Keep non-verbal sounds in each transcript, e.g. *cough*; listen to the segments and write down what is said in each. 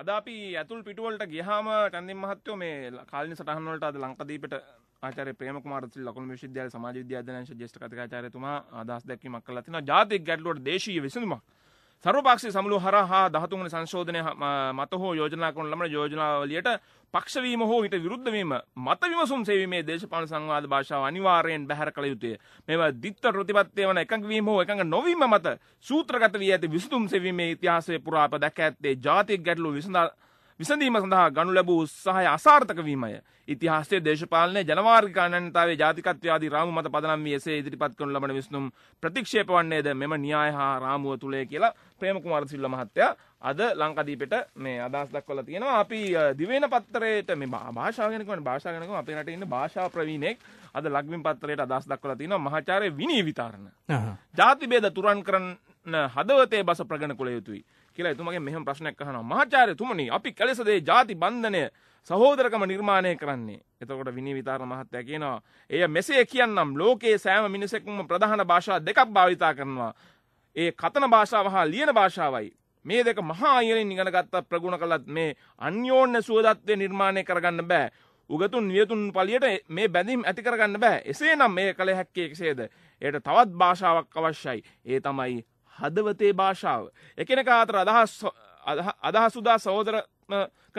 අද අපි ඇතුල් පිටුවලට ගියහම චන්දින් මහත්තයෝ මේ කාලින සටහන් වලට අද ලංකදීපට ආචාර්ය ප්‍රේමකුමාර සිල් ලකුණු විශ්වවිද්‍යාලයේ සමාජ විද්‍යාධ්‍යයනංශ ජ්‍යෙෂ්ඨ කතිකාචාර්යතුමා අදහස් දැක්වීමක් කළා තිනවා ජාතික ගැටලුවට දේශීය විසඳුමක් සර්වපක්ෂ සමුළු හරහා 13 වෙනි සංශෝධනය මත හෝ යෝජනා කරන ලබන යෝජනාවලියට පක්ෂවීම හෝ ඊට විරුද්ධ වීම මත විමසුම් සෙවීමේ දේශපාලන සංවාද භාෂාව අනිවාර්යෙන් බැහැර කළ යුතුය. මේවා දිත්තර ප්‍රතිපත්තිය වන එකඟ වීම හෝ එකඟ නොවීම මත සූත්‍රගත වී ඇති විසඳුම් සෙවීමේ ඉතිහාසයේ පුරා අප දැක ඇත්තේ ජාතික ගැටලු විසඳා විසඳීම සඳහා ගනු ලැබූ උත්සාහය අසාර්ථක වීමය. ඉතිහාසයේ දේශපාලනය ජනවාර්ගික අනන්‍යතාවයේ ජාතිකත්වය ආදී රාමු මත පදනම් වී එසේ ඉදිරිපත් කරනු ලබන විසඳුම් ප්‍රතික්ෂේප වන්නේද මෙම න්‍යාය හා රාමුව තුලය කියලා ප්‍රේම කුමාර සිල්වා මහත්තයා අද ලංකාදීපෙට මේ අදහස් දක්වලා තියෙනවා. අපි දිවයින පත්තරේට මේ භාෂාව ගැන කියන්නේ භාෂාව ගැන කොහොමද අපේ රටේ ඉන්න භාෂා ප්‍රවීණෙක් අද ලක්වින් පත්තරේට අදහස් දක්වලා තිනවා මහාචාර්ය විනී විතාරණ. ජාති බේද තුරන් කරන හදවතේ බස ප්‍රගණ කළ යුතුයි. කියලා එතුමගෙන් මෙහෙම ප්‍රශ්නයක් අහනවා. මහාචාර්යතුමනි, අපි කැලේසදේ ಜಾති බන්ධනය සහෝදරකම නිර්මාණය කරන්නේ. එතකොට විනී විතාර මහත්තයා කියනවා, "එය මෙසේ කියන්නම් ලෝකයේ සෑම මිනිසෙකුම ප්‍රධාන භාෂා දෙකක් භාවිතා කරනවා. ඒ කතන භාෂාව හා ලියන භාෂාවයි. මේ දෙක මහා අයලින් ඉගෙන ගත්තත් ප්‍රගුණ කළත් මේ අන්‍යෝන්‍ය සුවදත්වය නිර්මාණය කරගන්න බෑ. උගතුන් නියතුන් පලියට මේ බැඳීම් ඇති කරගන්න බෑ. එසේනම් මේ කළ හැක්කේ කෙසේද? එයට තවත් භාෂාවක් අවශ්‍යයි. ඒ තමයි හදවතේ භාෂාව. එකෙනක අතර අදහසුදා සහෝදරක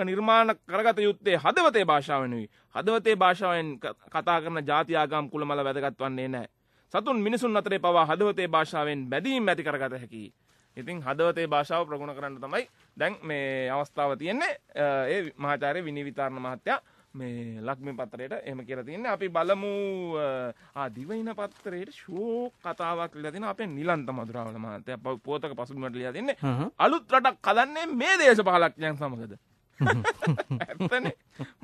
නිර්මාණ කරගත යුත්තේ හදවතේ භාෂාවනුයි. හදවතේ භාෂාවෙන් කතා කරන ජාතියාගම් කුළමල වැදගත් වන්නේ නෑ. සතුන් මිනිසුන් අතරේ පවා හදවතේ භාෂාවෙන් බැදීම් ඇති කරගත හැකි. ඉතින් හදවතේ භාෂාව ප්‍රගුණ කරන්න තමයි දැන් මේ අවස්ථාව තියෙන්නේ ඒ මහාචාර්ය විනී විතාරණ මහත්තයා මේ ලක්මි පත්‍රයට එම කියලා තියන්නේ අපි බලමු දිවයින පත්තරයට ශෝක් කතාවක් ලදින අපේ නිලන්ත මදුරාවල මහතය පෝතක පසුමට ලියා දෙන්නේ අලුත් රටක් කලන්නේ මේ දේශපාලක්ඥයන් සමඟද *laughs* ඇතන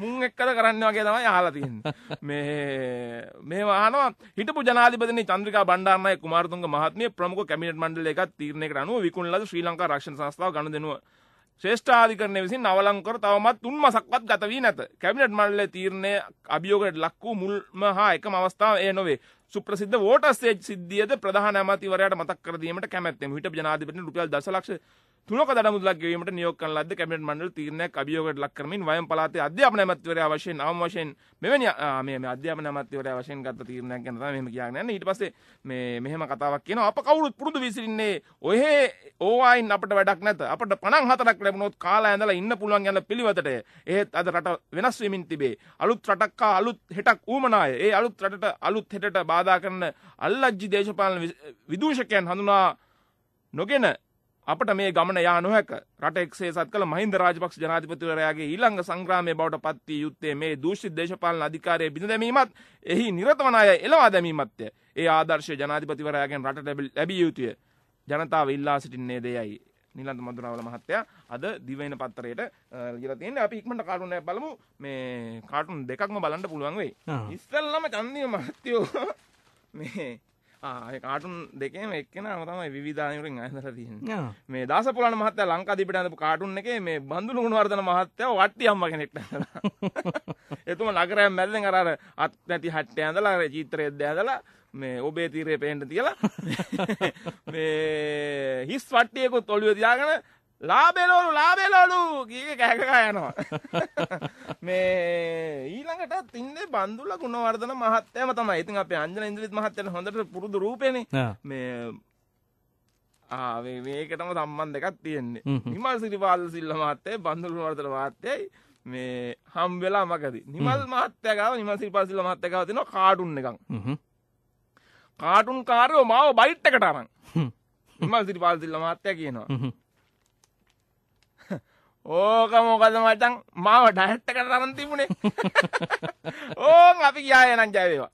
මුං එක්කද කරන්න වගේ තමයි හලා තියන්න මේ මේ වානවා හිටපු ජනාධිපතින චන්ද්‍රික බණ්ඩාරනාය කුමාරතුන්ගේ මහත්මිය ප්‍රමුඛ කැබිනට් මණ්ඩලය එකක් තීරණයකට අනුව විකුණන ලද ශ්‍රී ලංකා රක්ෂණ සංස්ථාව ගනුදෙනුව ශ්‍රේෂ්ඨාධිකරණය විසින් අවලංකර තවමත් තුන් මසක්වත් ගත වී නැත. කැබිනට් මණ්ඩලයේ තීරණය අභියෝගයට ලක් වූ මුල්ම හා එකම අවස්ථාව එය නොවේ. සුප්‍රසිද්ධ වෝටර් සේජ් සිද්ධියද ප්‍රධාන අමාත්‍යවරයාට මතක් කර දීමට කැමැත්තෙමි. හිටපු ජනාධිපතිනි රුපියල් දශලක්ෂ තුනක දඩමුදලක් ගෙවීමට නියෝග කරන ලද්ද කැබිනට් මණ්ඩල තීරණයක් අභියෝගයට ලක් කරමින් වයම් පළාතේ අධ්‍යාපන අමාත්‍යවරයා වශයෙන් ආම වශයෙන් මෙවැනි මේ මේ අධ්‍යාපන අමාත්‍යවරයා වශයෙන් ගත්ත තීරණයක් ගැන තමයි මෙහෙම කියාගෙන යන්නේ ඊට පස්සේ මේ මෙහෙම කතාවක් කියනවා අප කවුරුත් පුරුදු විසිරින්නේ ඔහෙ ඕවායින් අපට වැඩක් නැත අපට 54ක් ලැබුණොත් කාලා ඇඳලා ඉන්න පුළුවන් යන පිළිවෙතට එහෙත් අද රට වෙනස් වෙමින් තිබේ අලුත් රටක් හා අලුත් හෙටක් ඌමනාය ඒ අලුත් රටට අලුත් හෙටට බාධා කරන අල්ලජ්ජි දේශපාලන විදූෂකයන් හඳුනා නොගෙන අපට මේ ගමන යා නොහැක රට එක්සේසත් කළ මහින්ද රාජපක්ෂ ජනාධිපතිවරයාගේ ඊළඟ සංග්‍රාමය බවට පත්වී යුත්තේ මේ දූෂිත දේශපාලන අධිකාරය බිඳ දැමීමත් එහි නිරතවන අය එළවා දැමීමත්ය. ඒ ආදර්ශය ජනාධිපතිවරයාගෙන් රට ලැබිය යුතුය. ජනතාව ඉල්ලා සිටින්නේ දෙයයි. නිලන්ත මදුරාවල මහත්තයා අද දිවයින පත්තරයට ලියලා තියෙන්නේ අපි ඉක්මනට කාටුන් එකක් බලමු මේ කාටුන් දෙකක්ම බලන්න පුළුවන් වෙයි. ඉස්සල්ලාම චන්දිම මහත්තයෝ *laughs* මේ කාටුන් දෙකම එක්කෙන තමයි විධානකරින් අහදර තිය මේ දස පුලන මහත්ත ලංකාදිපිට කාටුන් එක මේ බඳු ුණුවර්ධන මහත්තය වට්ටි අම්ම කෙනෙක්ට *laughs* එතුම නගරය මැල්ලෙන් අරර අත් නැති හට්ට ඇඳලා චිත්‍රයද ඇදලා මේ ඔබේ තීරය පේන්ට තියලා *laughs* මේ හිස් වට්ටියකුත් ඔොලිව තියාගෙන ලාබෙලෝලු ලාබෙලෝලු ගීක කෑකකා යනවා *laughs* මේ ඊළඟට තින්න බන්දුල ගුණවර්ධන මහත්තයම තමයි ඉතින් අපේ අංජන ඉදිරිත් මහත්තයට හොඳට පුරුදු රූපෙන මේ ආවේ මේකටම සම්බන් දෙකක් තියෙන්නේ නිමල් සිරිපාල සිල්ල මහත්තේ බන්දුල ගුණවර්ධන මහත්තයයි මේ හම්වෙලා මකද නිමල් මහත්තයකාව නිමල් සිරිපාල සිල්ල මහත්තයකාව තිනවා කාටුන් එකක් කාටුන් කාරයෝ මාව බයිට් එකට අරන් නිමල් සිරිපාල සිල්ල මහත්තය කියනවා ඕක මොකද මටන් මාව ඩයට්ට කරන්න තිබුණේ *laughs* ඕන් අපි ගියා එනම් ජයවේවා